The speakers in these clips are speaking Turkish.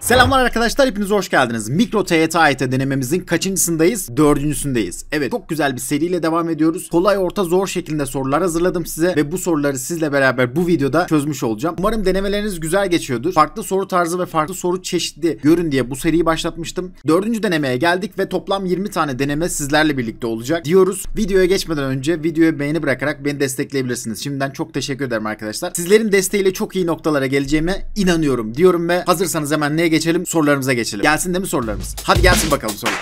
Selamlar arkadaşlar hepiniz hoş geldiniz. Mikro TYT AYT denememizin kaçıncısındayız? Dördüncüsündeyiz. Evet çok güzel bir seriyle devam ediyoruz. Kolay orta zor şeklinde sorular hazırladım size ve bu soruları sizle beraber bu videoda çözmüş olacağım. Umarım denemeleriniz güzel geçiyordur. Farklı soru tarzı ve farklı soru çeşidi görün diye bu seriyi başlatmıştım. Dördüncü denemeye geldik ve toplam 20 tane deneme sizlerle birlikte olacak diyoruz. Videoya geçmeden önce videoya beğeni bırakarak beni destekleyebilirsiniz. Şimdiden çok teşekkür ederim arkadaşlar. Sizlerin desteğiyle çok iyi noktalara geleceğime inanıyorum diyorum ve hazırsanız hemen ne? geçelim, sorularımıza geçelim. Gelsin değil mi sorularımız? Hadi gelsin bakalım sorular.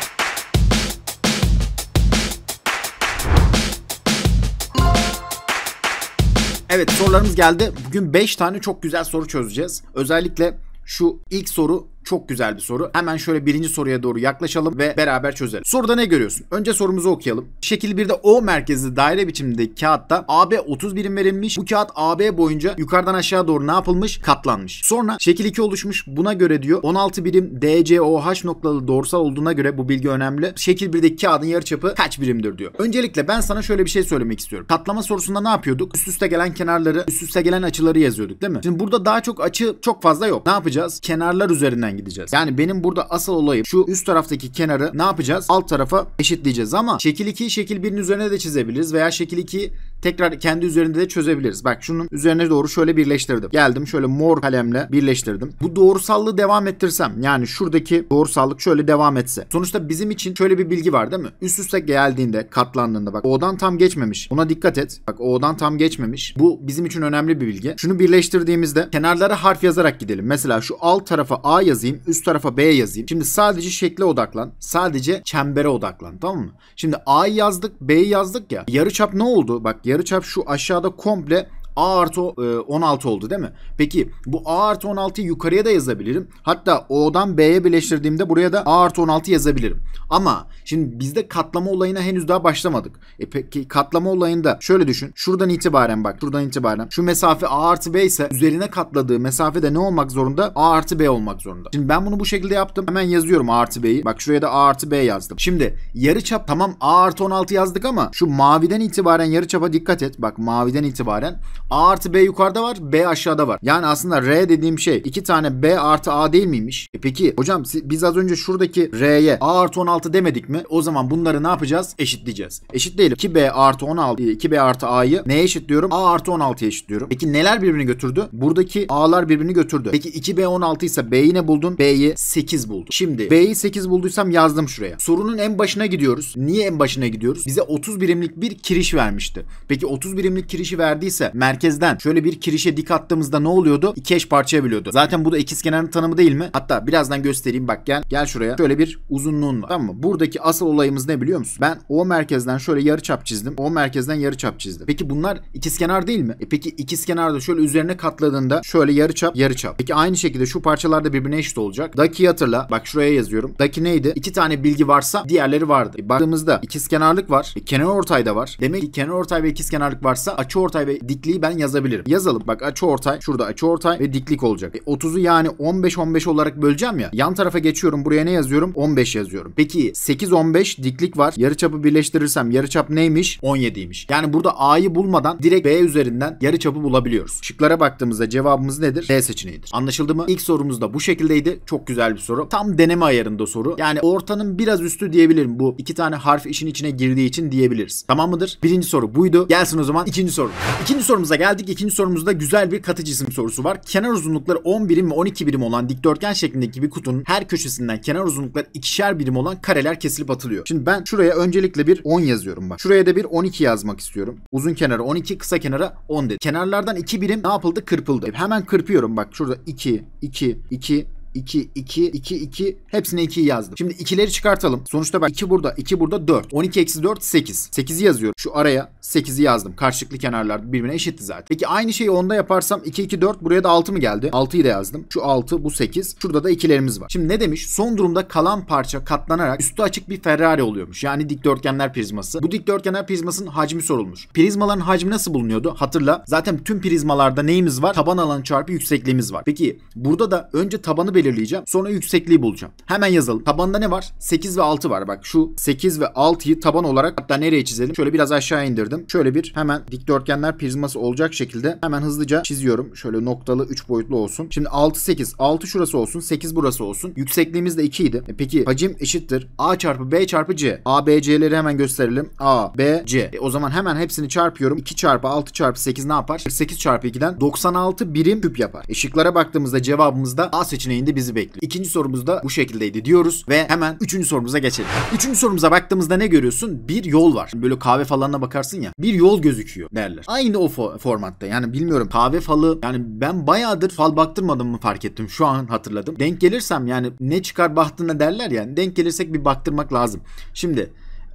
Evet sorularımız geldi. Bugün 5 tane çok güzel soru çözeceğiz. Özellikle şu ilk soru çok güzel bir soru. Hemen şöyle birinci soruya doğru yaklaşalım ve beraber çözelim. Soruda ne görüyorsun? Önce sorumuzu okuyalım. Şekil 1'de O merkezli daire biçiminde kağıtta AB 30 birim verilmiş. Bu kağıt AB boyunca yukarıdan aşağı doğru ne yapılmış? Katlanmış. Sonra şekil 2 oluşmuş. Buna göre diyor 16 birim DCOH noktalı doğrusal olduğuna göre bu bilgi önemli. Şekil 1'deki kağıdın yarıçapı kaç birimdir diyor. Öncelikle ben sana şöyle bir şey söylemek istiyorum. Katlama sorusunda ne yapıyorduk? Üst üste gelen kenarları, üst üste gelen açıları yazıyorduk değil mi? Şimdi burada daha çok açı çok fazla yok. Ne yapacağız? Kenarlar üzerinden gideceğiz. Yani benim burada asıl olayım şu üst taraftaki kenarı ne yapacağız? Alt tarafa eşitleyeceğiz ama şekil 2'yi şekil 1'in üzerine de çizebiliriz veya şekil 2'yi tekrar kendi üzerinde de çözebiliriz. Bak şunun üzerine doğru şöyle birleştirdim. Geldim şöyle mor kalemle birleştirdim. Bu doğrusallığı devam ettirsem yani şuradaki doğrusallık şöyle devam etse. Sonuçta bizim için şöyle bir bilgi var değil mi? Üst üste geldiğinde katlandığında bak O'dan tam geçmemiş. Buna dikkat et. Bak O'dan tam geçmemiş. Bu bizim için önemli bir bilgi. Şunu birleştirdiğimizde kenarlara harf yazarak gidelim. Mesela şu alt tarafa A yazayım yazayım. Üst tarafa B yazayım. Şimdi sadece şekle odaklan. Sadece çembere odaklan. Tamam mı? Şimdi A'yı yazdık. B'yi yazdık ya. Yarıçap ne oldu? Bak yarıçap şu aşağıda komple A artı 16 e, oldu değil mi? Peki bu A artı 16'yı yukarıya da yazabilirim. Hatta O'dan B'ye birleştirdiğimde buraya da A artı 16 yazabilirim. Ama şimdi bizde katlama olayına henüz daha başlamadık. E peki katlama olayında şöyle düşün. Şuradan itibaren bak şuradan itibaren şu mesafe A artı B ise üzerine katladığı mesafe de ne olmak zorunda? A artı B olmak zorunda. Şimdi ben bunu bu şekilde yaptım. Hemen yazıyorum A artı B'yi. Bak şuraya da A artı B yazdım. Şimdi yarı çap tamam A artı 16 yazdık ama şu maviden itibaren yarı çapa dikkat et. Bak maviden itibaren A artı B yukarıda var. B aşağıda var. Yani aslında R dediğim şey iki tane B artı A değil miymiş? E peki hocam biz az önce şuradaki R'ye A artı 16 demedik mi? O zaman bunları ne yapacağız? Eşitleyeceğiz. Eşitleyelim. 2B artı 16 2B e, artı A'yı neye eşitliyorum? A artı 16'ya eşitliyorum. Peki neler birbirini götürdü? Buradaki A'lar birbirini götürdü. Peki 2B 16 ise B'yi ne buldun? B'yi 8 buldum. Şimdi B'yi 8 bulduysam yazdım şuraya. Sorunun en başına gidiyoruz. Niye en başına gidiyoruz? Bize 30 birimlik bir kiriş vermişti. Peki 30 birimlik kirişi verdiyse merkez merkezden şöyle bir kirişe dik attığımızda ne oluyordu? İki eş parçaya bölüyordu. Zaten bu da ikizkenarın tanımı değil mi? Hatta birazdan göstereyim bak gel. Gel şuraya. Şöyle bir uzunluğun var. Tamam mı? Buradaki asıl olayımız ne biliyor musun? Ben O merkezden şöyle yarı çap çizdim. O merkezden yarı çap çizdim. Peki bunlar ikizkenar değil mi? E peki ikizkenar da şöyle üzerine katladığında şöyle yarı çap, yarı çap. Peki aynı şekilde şu parçalar da birbirine eşit olacak. Daki hatırla. Bak şuraya yazıyorum. Daki neydi? İki tane bilgi varsa diğerleri vardı. E baktığımızda ikizkenarlık var. E kenar ortay da var. Demek ki kenar ortay ve ikizkenarlık varsa açı ortay ve dikliği ben ben yazabilirim. Yazalım. Bak açı ortay. Şurada açı ortay ve diklik olacak. E, 30'u yani 15-15 olarak böleceğim ya. Yan tarafa geçiyorum. Buraya ne yazıyorum? 15 yazıyorum. Peki 8-15 diklik var. Yarıçapı birleştirirsem yarıçap neymiş? 17'ymiş. Yani burada A'yı bulmadan direkt B üzerinden yarıçapı bulabiliyoruz. Şıklara baktığımızda cevabımız nedir? D seçeneğidir. Anlaşıldı mı? İlk sorumuz da bu şekildeydi. Çok güzel bir soru. Tam deneme ayarında soru. Yani ortanın biraz üstü diyebilirim. Bu iki tane harf işin içine girdiği için diyebiliriz. Tamam mıdır? Birinci soru buydu. Gelsin o zaman ikinci soru. İkinci sorumuza geldik ikinci sorumuzda güzel bir katı cisim sorusu var. Kenar uzunlukları 10 birim ve 12 birim olan dikdörtgen şeklindeki bir kutunun her köşesinden kenar uzunlukları ikişer birim olan kareler kesilip atılıyor. Şimdi ben şuraya öncelikle bir 10 yazıyorum bak. Şuraya da bir 12 yazmak istiyorum. Uzun kenara 12, kısa kenara 10 dedi. Kenarlardan 2 birim ne yapıldı? Kırpıldı. Hemen kırpıyorum bak. Şurada 2, 2, 2, 2, 2, 2, 2. Hepsine 2'yi yazdım. Şimdi 2'leri çıkartalım. Sonuçta bak 2 burada, 2 burada 4. 12 eksi 4 8. 8'i yazıyorum. Şu araya 8'i yazdım. Karşılıklı kenarlar birbirine eşitti zaten. Peki aynı şeyi onda yaparsam 2, 2, 4. Buraya da 6 mı geldi? 6'yı da yazdım. Şu 6, bu 8. Şurada da 2'lerimiz var. Şimdi ne demiş? Son durumda kalan parça katlanarak üstü açık bir Ferrari oluyormuş. Yani dikdörtgenler prizması. Bu dikdörtgenler prizmasının hacmi sorulmuş. Prizmaların hacmi nasıl bulunuyordu? Hatırla. Zaten tüm prizmalarda neyimiz var? Taban alanı çarpı yüksekliğimiz var. Peki burada da önce tabanı belirleyelim belirleyeceğim. Sonra yüksekliği bulacağım. Hemen yazalım. Tabanda ne var? 8 ve 6 var. Bak şu 8 ve 6'yı taban olarak hatta nereye çizelim? Şöyle biraz aşağı indirdim. Şöyle bir hemen dikdörtgenler prizması olacak şekilde hemen hızlıca çiziyorum. Şöyle noktalı 3 boyutlu olsun. Şimdi 6 8. 6 şurası olsun. 8 burası olsun. Yüksekliğimiz de 2 idi. E peki hacim eşittir. A çarpı B çarpı C. A, B, C'leri hemen gösterelim. A, B, C. E o zaman hemen hepsini çarpıyorum. 2 çarpı 6 çarpı 8 ne yapar? 8 çarpı 2'den 96 birim küp yapar. Eşiklere şıklara baktığımızda cevabımızda A seçeneğinde bizi bekliyor. İkinci sorumuz da bu şekildeydi diyoruz ve hemen üçüncü sorumuza geçelim. Üçüncü sorumuza baktığımızda ne görüyorsun? Bir yol var. Böyle kahve falanına bakarsın ya. Bir yol gözüküyor derler. Aynı o fo- formatta. Yani bilmiyorum kahve falı. Yani ben bayağıdır fal baktırmadım mı fark ettim. Şu an hatırladım. Denk gelirsem yani ne çıkar bahtına derler ya. Denk gelirsek bir baktırmak lazım. Şimdi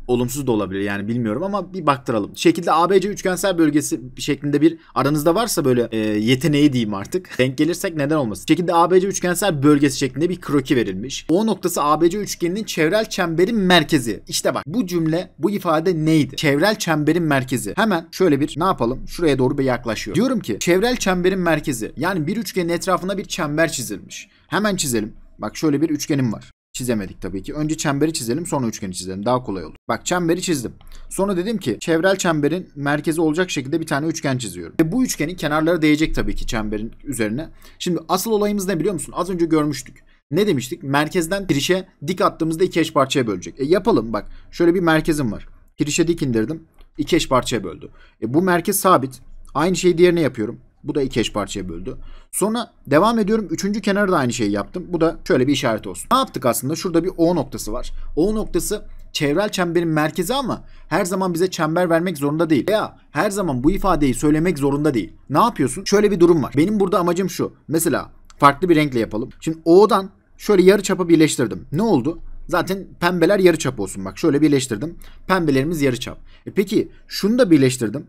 olumsuz da olabilir yani bilmiyorum ama bir baktıralım. Şekilde ABC üçgensel bölgesi şeklinde bir aranızda varsa böyle e, yeteneği diyeyim artık. Denk gelirsek neden olmasın. Şekilde ABC üçgensel bölgesi şeklinde bir kroki verilmiş. O noktası ABC üçgeninin çevrel çemberin merkezi. İşte bak bu cümle bu ifade neydi? Çevrel çemberin merkezi. Hemen şöyle bir ne yapalım? Şuraya doğru bir yaklaşıyor. Diyorum ki çevrel çemberin merkezi yani bir üçgenin etrafına bir çember çizilmiş. Hemen çizelim. Bak şöyle bir üçgenim var. Çizemedik tabii ki. Önce çemberi çizelim sonra üçgeni çizelim. Daha kolay olur. Bak çemberi çizdim. Sonra dedim ki çevrel çemberin merkezi olacak şekilde bir tane üçgen çiziyorum. Ve bu üçgenin kenarları değecek tabii ki çemberin üzerine. Şimdi asıl olayımız ne biliyor musun? Az önce görmüştük. Ne demiştik? Merkezden kirişe dik attığımızda iki eş parçaya bölecek. E yapalım bak. Şöyle bir merkezim var. Kirişe dik indirdim. İki eş parçaya böldü. E bu merkez sabit. Aynı şeyi diğerine yapıyorum. Bu da iki eş parçaya böldü. Sonra devam ediyorum. Üçüncü kenarı da aynı şeyi yaptım. Bu da şöyle bir işaret olsun. Ne yaptık aslında? Şurada bir O noktası var. O noktası çevrel çemberin merkezi ama her zaman bize çember vermek zorunda değil. Veya her zaman bu ifadeyi söylemek zorunda değil. Ne yapıyorsun? Şöyle bir durum var. Benim burada amacım şu. Mesela farklı bir renkle yapalım. Şimdi O'dan şöyle yarı çapa birleştirdim. Ne oldu? Zaten pembeler yarı çap olsun. Bak şöyle birleştirdim. Pembelerimiz yarı çap. E peki şunu da birleştirdim.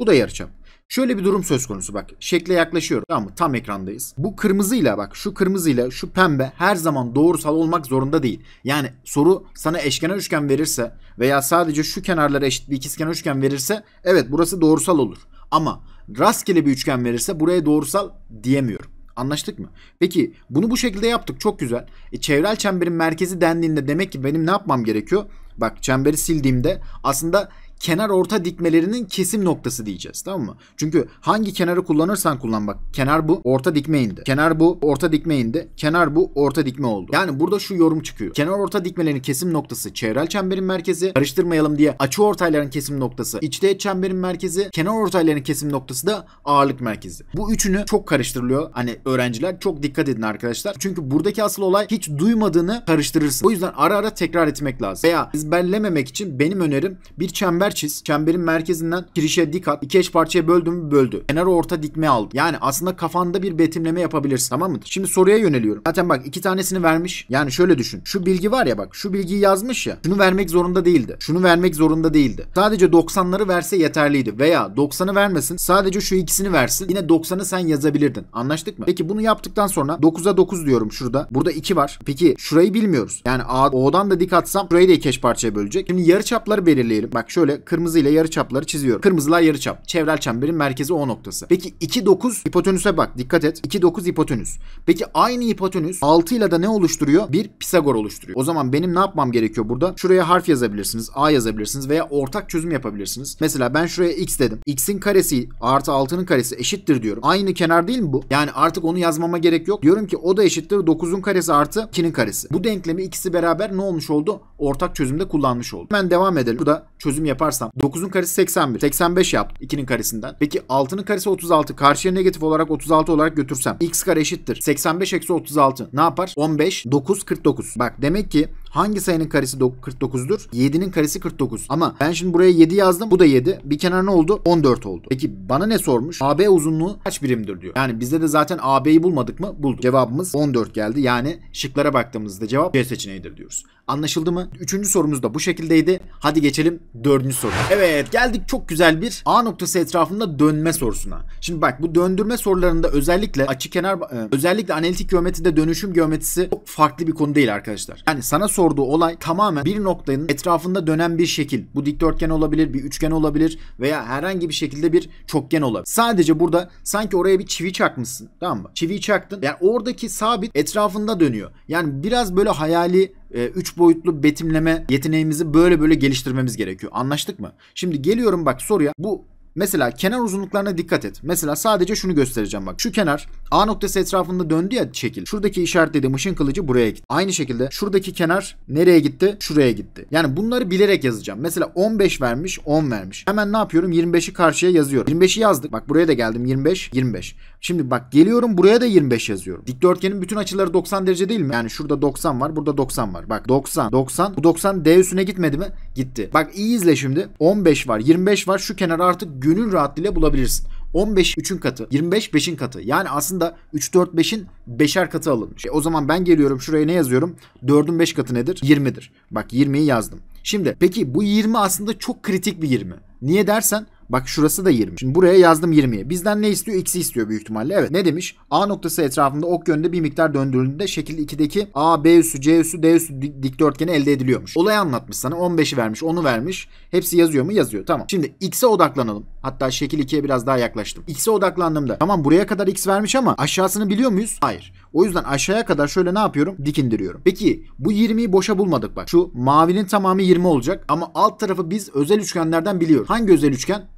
Bu da yarı çap. Şöyle bir durum söz konusu bak. Şekle yaklaşıyorum tamam mı? Tam ekrandayız. Bu kırmızıyla bak şu kırmızıyla şu pembe her zaman doğrusal olmak zorunda değil. Yani soru sana eşkenar üçgen verirse veya sadece şu kenarlara eşit bir ikizkenar üçgen verirse evet burası doğrusal olur. Ama rastgele bir üçgen verirse buraya doğrusal diyemiyorum. Anlaştık mı? Peki bunu bu şekilde yaptık çok güzel. E, çevrel çemberin merkezi dendiğinde demek ki benim ne yapmam gerekiyor? Bak çemberi sildiğimde aslında kenar orta dikmelerinin kesim noktası diyeceğiz tamam mı? Çünkü hangi kenarı kullanırsan kullan bak kenar bu orta dikme indi. Kenar bu orta dikme indi. Kenar bu orta dikme oldu. Yani burada şu yorum çıkıyor. Kenar orta dikmelerin kesim noktası çevrel çemberin merkezi. Karıştırmayalım diye açı ortayların kesim noktası içte çemberin merkezi. Kenar ortayların kesim noktası da ağırlık merkezi. Bu üçünü çok karıştırılıyor. Hani öğrenciler çok dikkat edin arkadaşlar. Çünkü buradaki asıl olay hiç duymadığını karıştırırsın. O yüzden ara ara tekrar etmek lazım. Veya ezberlememek için benim önerim bir çember çember çiz. Çemberin merkezinden girişe dik at. İki eş parçaya böldüm mü böldü. Kenara orta dikme aldı. Yani aslında kafanda bir betimleme yapabilirsin tamam mı? Şimdi soruya yöneliyorum. Zaten bak iki tanesini vermiş. Yani şöyle düşün. Şu bilgi var ya bak şu bilgiyi yazmış ya. Şunu vermek zorunda değildi. Şunu vermek zorunda değildi. Sadece 90'ları verse yeterliydi. Veya 90'ı vermesin. Sadece şu ikisini versin. Yine 90'ı sen yazabilirdin. Anlaştık mı? Peki bunu yaptıktan sonra 9'a 9 diyorum şurada. Burada 2 var. Peki şurayı bilmiyoruz. Yani A, O'dan da dik atsam şurayı da iki eş parçaya bölecek. Şimdi yarı çapları belirleyelim. Bak şöyle kırmızı ile yarı çapları çiziyorum. Kırmızılar yarı çap. Çevrel çemberin merkezi O noktası. Peki 2 9 hipotenüse bak dikkat et. 2 9 hipotenüs. Peki aynı hipotenüs 6 ile de ne oluşturuyor? Bir Pisagor oluşturuyor. O zaman benim ne yapmam gerekiyor burada? Şuraya harf yazabilirsiniz. A yazabilirsiniz veya ortak çözüm yapabilirsiniz. Mesela ben şuraya x dedim. x'in karesi artı 6'nın karesi eşittir diyorum. Aynı kenar değil mi bu? Yani artık onu yazmama gerek yok. Diyorum ki o da eşittir 9'un karesi artı 2'nin karesi. Bu denklemi ikisi beraber ne olmuş oldu? Ortak çözümde kullanmış oldu. Hemen devam edelim. Bu da çözüm yaparsam 9'un karesi 81. 85 yaptım 2'nin karesinden. Peki 6'nın karesi 36. Karşıya negatif olarak 36 olarak götürsem x kare eşittir. 85 eksi 36 ne yapar? 15 9 49. Bak demek ki Hangi sayının karesi 49'dur? 7'nin karesi 49. Ama ben şimdi buraya 7 yazdım. Bu da 7. Bir kenar ne oldu? 14 oldu. Peki bana ne sormuş? AB uzunluğu kaç birimdir diyor. Yani bizde de zaten AB'yi bulmadık mı? Bulduk. Cevabımız 14 geldi. Yani şıklara baktığımızda cevap C seçeneğidir diyoruz. Anlaşıldı mı? Üçüncü sorumuz da bu şekildeydi. Hadi geçelim dördüncü soru. Evet geldik çok güzel bir A noktası etrafında dönme sorusuna. Şimdi bak bu döndürme sorularında özellikle açı kenar e, özellikle analitik geometride dönüşüm geometrisi çok farklı bir konu değil arkadaşlar. Yani sana sor sorduğu olay tamamen bir noktanın etrafında dönen bir şekil. Bu dikdörtgen olabilir, bir üçgen olabilir veya herhangi bir şekilde bir çokgen olabilir. Sadece burada sanki oraya bir çivi çakmışsın. Tamam mı? Çiviyi çaktın. Yani oradaki sabit etrafında dönüyor. Yani biraz böyle hayali 3 e, boyutlu betimleme yeteneğimizi böyle böyle geliştirmemiz gerekiyor. Anlaştık mı? Şimdi geliyorum bak soruya. Bu Mesela kenar uzunluklarına dikkat et. Mesela sadece şunu göstereceğim bak. Şu kenar A noktası etrafında döndü ya şekil. Şuradaki işaretlediğim ışın kılıcı buraya gitti. Aynı şekilde şuradaki kenar nereye gitti? Şuraya gitti. Yani bunları bilerek yazacağım. Mesela 15 vermiş, 10 vermiş. Hemen ne yapıyorum? 25'i karşıya yazıyorum. 25'i yazdık. Bak buraya da geldim. 25, 25. Şimdi bak geliyorum buraya da 25 yazıyorum. Dikdörtgenin bütün açıları 90 derece değil mi? Yani şurada 90 var, burada 90 var. Bak 90, 90. Bu 90 D üstüne gitmedi mi? gitti. Bak iyi izle şimdi. 15 var, 25 var. Şu kenarı artık günün rahatlığıyla bulabilirsin. 15 3'ün katı, 25 5'in katı. Yani aslında 3 4 5'in 5'er katı alınmış. E o zaman ben geliyorum şuraya ne yazıyorum? 4'ün 5 katı nedir? 20'dir. Bak 20'yi yazdım. Şimdi peki bu 20 aslında çok kritik bir 20. Niye dersen Bak şurası da 20. Şimdi buraya yazdım 20'ye. Bizden ne istiyor? X'i istiyor büyük ihtimalle. Evet. Ne demiş? A noktası etrafında ok yönünde bir miktar döndürüldüğünde şekil 2'deki A, B üssü, C üssü, D üssü dikdörtgeni elde ediliyormuş. Olayı anlatmış sana. 15'i vermiş, onu vermiş. Hepsi yazıyor mu? Yazıyor. Tamam. Şimdi X'e odaklanalım. Hatta şekil 2'ye biraz daha yaklaştım. X'e odaklandığımda tamam buraya kadar X vermiş ama aşağısını biliyor muyuz? Hayır. O yüzden aşağıya kadar şöyle ne yapıyorum? Dikindiriyorum. Peki bu 20'yi boşa bulmadık bak. Şu mavinin tamamı 20 olacak ama alt tarafı biz özel üçgenlerden biliyoruz. Hangi özel üçgen?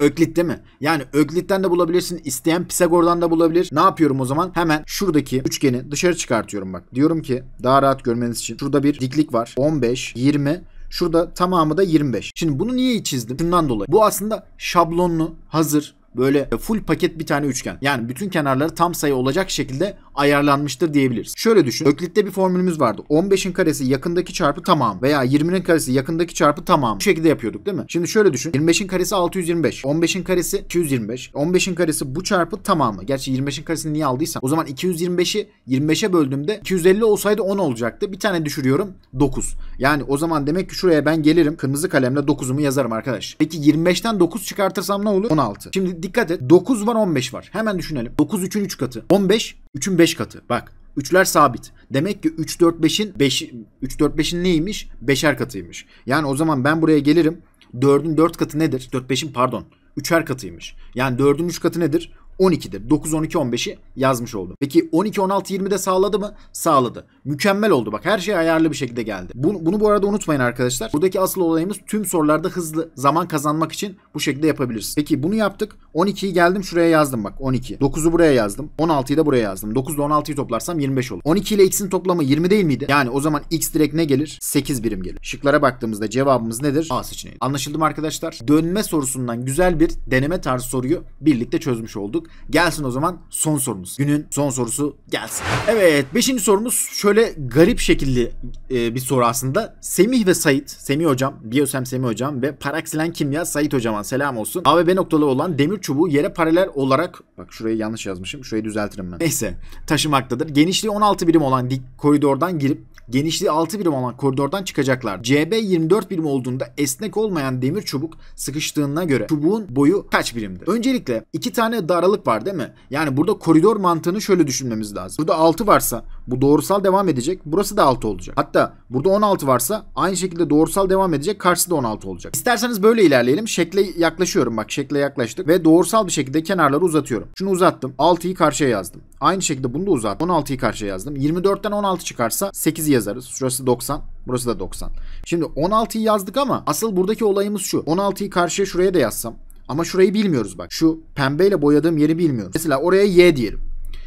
Öklit değil mi? Yani Öklit'ten de bulabilirsin. isteyen Pisagor'dan da bulabilir. Ne yapıyorum o zaman? Hemen şuradaki üçgeni dışarı çıkartıyorum bak. Diyorum ki daha rahat görmeniz için. Şurada bir diklik var. 15, 20, Şurada tamamı da 25. Şimdi bunu niye çizdim? Bundan dolayı. Bu aslında şablonlu, hazır, böyle full paket bir tane üçgen. Yani bütün kenarları tam sayı olacak şekilde ayarlanmıştır diyebiliriz. Şöyle düşün. Öklit'te bir formülümüz vardı. 15'in karesi yakındaki çarpı tamam veya 20'nin karesi yakındaki çarpı tamam. Bu şekilde yapıyorduk değil mi? Şimdi şöyle düşün. 25'in karesi 625. 15'in karesi 225. 15'in karesi bu çarpı tamamı. Gerçi 25'in karesini niye aldıysam. O zaman 225'i 25'e böldüğümde 250 olsaydı 10 olacaktı. Bir tane düşürüyorum. 9. Yani o zaman demek ki şuraya ben gelirim. Kırmızı kalemle 9'umu yazarım arkadaş. Peki 25'ten 9 çıkartırsam ne olur? 16. Şimdi Dikkat et. 9 var 15 var. Hemen düşünelim. 9 3'ün 3 katı. 15 3'ün 5 katı. Bak. Üçler sabit. Demek ki 3 4 5'in 5 3 4 5'in neymiş? 5'er katıymış. Yani o zaman ben buraya gelirim. 4'ün 4 katı nedir? 4 5'in pardon. 3'er katıymış. Yani 4'ün 3 katı nedir? 12'dir. 9, 12, 15'i yazmış oldum. Peki 12, 16, 20'de sağladı mı? Sağladı. Mükemmel oldu. Bak her şey ayarlı bir şekilde geldi. Bunu, bunu bu arada unutmayın arkadaşlar. Buradaki asıl olayımız tüm sorularda hızlı zaman kazanmak için bu şekilde yapabiliriz. Peki bunu yaptık. 12'yi geldim şuraya yazdım bak 12. 9'u buraya yazdım. 16'yı da buraya yazdım. 9 ile 16'yı toplarsam 25 olur. 12 ile x'in toplamı 20 değil miydi? Yani o zaman x direkt ne gelir? 8 birim gelir. Şıklara baktığımızda cevabımız nedir? A seçeneği. Anlaşıldı mı arkadaşlar? Dönme sorusundan güzel bir deneme tarzı soruyu birlikte çözmüş olduk olduk. Gelsin o zaman son sorumuz. Günün son sorusu gelsin. Evet 5. sorumuz şöyle garip şekilli e, bir soru aslında. Semih ve Sait, Semih hocam, Biyosem Semih hocam ve Paraksilen Kimya Sait hocama selam olsun. A ve B noktalı olan demir çubuğu yere paralel olarak bak şurayı yanlış yazmışım. Şurayı düzeltirim ben. Neyse taşımaktadır. Genişliği 16 birim olan dik koridordan girip genişliği 6 birim olan koridordan çıkacaklar. CB 24 birim olduğunda esnek olmayan demir çubuk sıkıştığına göre çubuğun boyu kaç birimdir? Öncelikle iki tane daralı ayrıcalık var değil mi? Yani burada koridor mantığını şöyle düşünmemiz lazım. Burada 6 varsa bu doğrusal devam edecek. Burası da 6 olacak. Hatta burada 16 varsa aynı şekilde doğrusal devam edecek. Karşısı da 16 olacak. İsterseniz böyle ilerleyelim. Şekle yaklaşıyorum bak. Şekle yaklaştık ve doğrusal bir şekilde kenarları uzatıyorum. Şunu uzattım. 6'yı karşıya yazdım. Aynı şekilde bunu da uzattım. 16'yı karşıya yazdım. 24'ten 16 çıkarsa 8'i yazarız. Şurası 90. Burası da 90. Şimdi 16'yı yazdık ama asıl buradaki olayımız şu. 16'yı karşıya şuraya da yazsam. Ama şurayı bilmiyoruz bak. Şu pembeyle boyadığım yeri bilmiyoruz. Mesela oraya Y diyelim.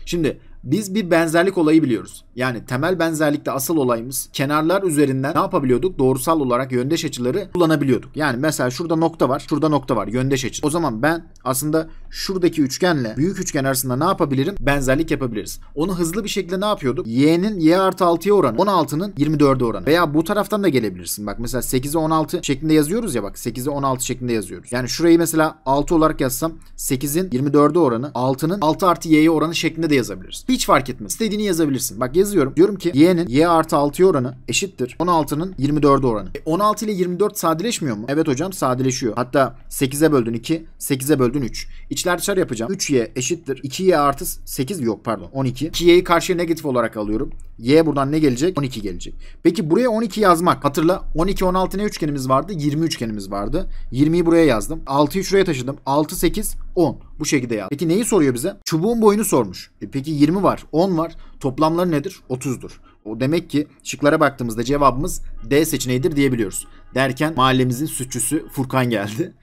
Şimdi biz bir benzerlik olayı biliyoruz. Yani temel benzerlikte asıl olayımız kenarlar üzerinden ne yapabiliyorduk? Doğrusal olarak yöndeş açıları kullanabiliyorduk. Yani mesela şurada nokta var, şurada nokta var, yöndeş açı. O zaman ben aslında şuradaki üçgenle büyük üçgen arasında ne yapabilirim? Benzerlik yapabiliriz. Onu hızlı bir şekilde ne yapıyorduk? Y'nin Y artı 6'ya oranı. 16'nın 24'e oranı. Veya bu taraftan da gelebilirsin. Bak mesela 8'e 16 şeklinde yazıyoruz ya bak. 8'e 16 şeklinde yazıyoruz. Yani şurayı mesela 6 olarak yazsam 8'in 24'e oranı 6'nın 6 artı Y'ye oranı şeklinde de yazabiliriz. Hiç fark etmez. İstediğini yazabilirsin. Bak yazıyorum. Diyorum ki Y'nin Y artı 6'ya oranı eşittir. 16'nın 24'e oranı. E 16 ile 24 sadeleşmiyor mu? Evet hocam sadeleşiyor. Hatta 8'e böldün 2, 8'e böldün 3. İçler dışarı yapacağım. 3y eşittir. 2y artı 8 yok pardon 12. 2y'yi karşıya negatif olarak alıyorum. y buradan ne gelecek? 12 gelecek. Peki buraya 12 yazmak. Hatırla 12 16 ne üçgenimiz vardı? 20 üçgenimiz vardı. 20'yi buraya yazdım. 6'yı şuraya taşıdım. 6 8 10. Bu şekilde yaz. Peki neyi soruyor bize? Çubuğun boyunu sormuş. E peki 20 var, 10 var. Toplamları nedir? 30'dur. O demek ki şıklara baktığımızda cevabımız D seçeneğidir diyebiliyoruz. Derken mahallemizin sütçüsü Furkan geldi.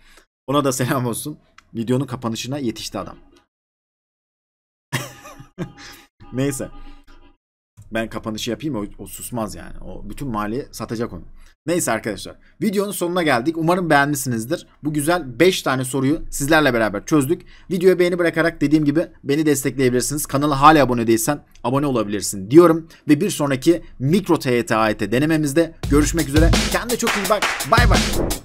Ona da selam olsun. Videonun kapanışına yetişti adam. Neyse. Ben kapanışı yapayım o, o susmaz yani. O bütün mali satacak onu. Neyse arkadaşlar. Videonun sonuna geldik. Umarım beğenmişsinizdir. Bu güzel 5 tane soruyu sizlerle beraber çözdük. Videoya beğeni bırakarak dediğim gibi beni destekleyebilirsiniz. Kanala hala abone değilsen abone olabilirsin diyorum. Ve bir sonraki mikro TYT AYT e denememizde görüşmek üzere. Kendine çok iyi bak. Bay bay.